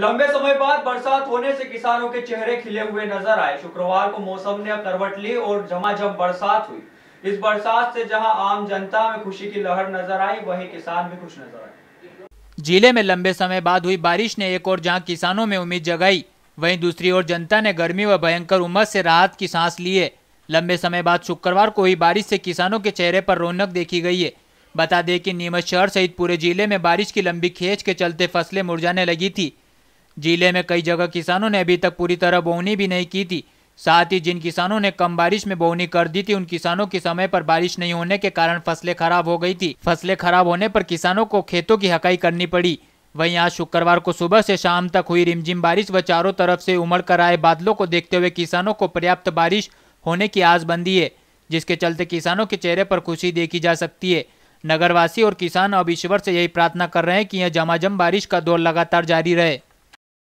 लंबे समय बाद बरसात होने से किसानों के चेहरे खिले हुए नजर आए शुक्रवार को मौसम ने करवट ली और झमाझम बरसात हुई इस बरसात से जहां आम जनता में खुशी की लहर नजर आई वहीं किसान भी खुश नजर आए जिले में लंबे समय बाद हुई बारिश ने एक और जहां किसानों में उम्मीद जगाई वहीं दूसरी ओर जनता ने गर्मी व भयंकर उमस से राहत की सांस लिए लंबे समय बाद शुक्रवार को हुई बारिश से किसानों के चेहरे पर रौनक देखी गई है बता दें कि नीमच शहर सहित पूरे जिले में बारिश की लंबी खेच के चलते फसलें मुरझाने लगी थी जिले में कई जगह किसानों ने अभी तक पूरी तरह बोवनी भी नहीं की थी साथ ही जिन किसानों ने कम बारिश में बोवनी कर दी थी उन किसानों की समय पर बारिश नहीं होने के कारण फसलें खराब हो गई थी फसलें खराब होने पर किसानों को खेतों की हकाई करनी पड़ी वहीं आज शुक्रवार को सुबह से शाम तक हुई रिमझिम बारिश व चारों तरफ से उमड़ कर आए बादलों को देखते हुए किसानों को पर्याप्त बारिश होने की आस बंदी है जिसके चलते किसानों के चेहरे पर खुशी देखी जा सकती है नगरवासी और किसान अब ईश्वर से यही प्रार्थना कर रहे हैं कि यह जमाजम बारिश का दौर लगातार जारी रहे